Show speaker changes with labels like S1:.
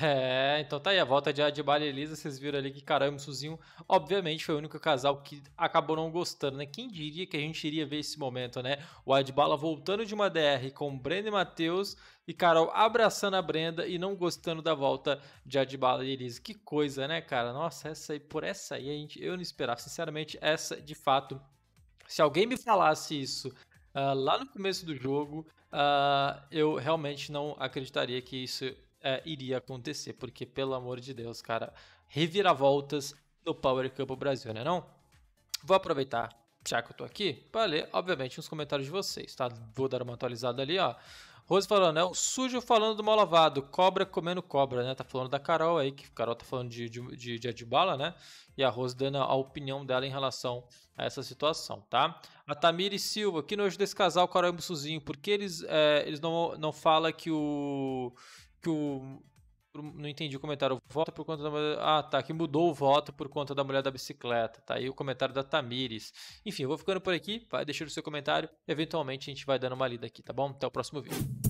S1: É, então tá aí a volta de Adibala e Elisa. Vocês viram ali que caramba, o Suzinho, obviamente, foi o único casal que acabou não gostando, né? Quem diria que a gente iria ver esse momento, né? O Adibala voltando de uma DR com Brenda e Matheus e Carol abraçando a Brenda e não gostando da volta de Adibala e Elisa. Que coisa, né, cara? Nossa, essa aí, por essa aí, a gente, eu não esperava. Sinceramente, essa de fato. Se alguém me falasse isso Uh, lá no começo do jogo, uh, eu realmente não acreditaria que isso é, iria acontecer, porque pelo amor de Deus, cara, reviravoltas no Power Cup Brasil, né não? Vou aproveitar, já que eu tô aqui, para ler, obviamente, os comentários de vocês, tá? Vou dar uma atualizada ali, ó. Rose falando, né? o sujo falando do mal lavado, cobra comendo cobra, né? Tá falando da Carol aí, que a Carol tá falando de, de, de, de Adibala, né? E a Rose dando a opinião dela em relação a essa situação, tá? A e Silva, que nojo desse casal, Carol e é Mussuzinho, por que eles, é, eles não, não falam que o que o. Não entendi o comentário. voto por conta da. Ah, tá. Que mudou o voto por conta da mulher da bicicleta. Tá aí o comentário da Tamires. Enfim, eu vou ficando por aqui. Vai deixando o seu comentário. Eventualmente a gente vai dando uma lida aqui, tá bom? Até o próximo vídeo.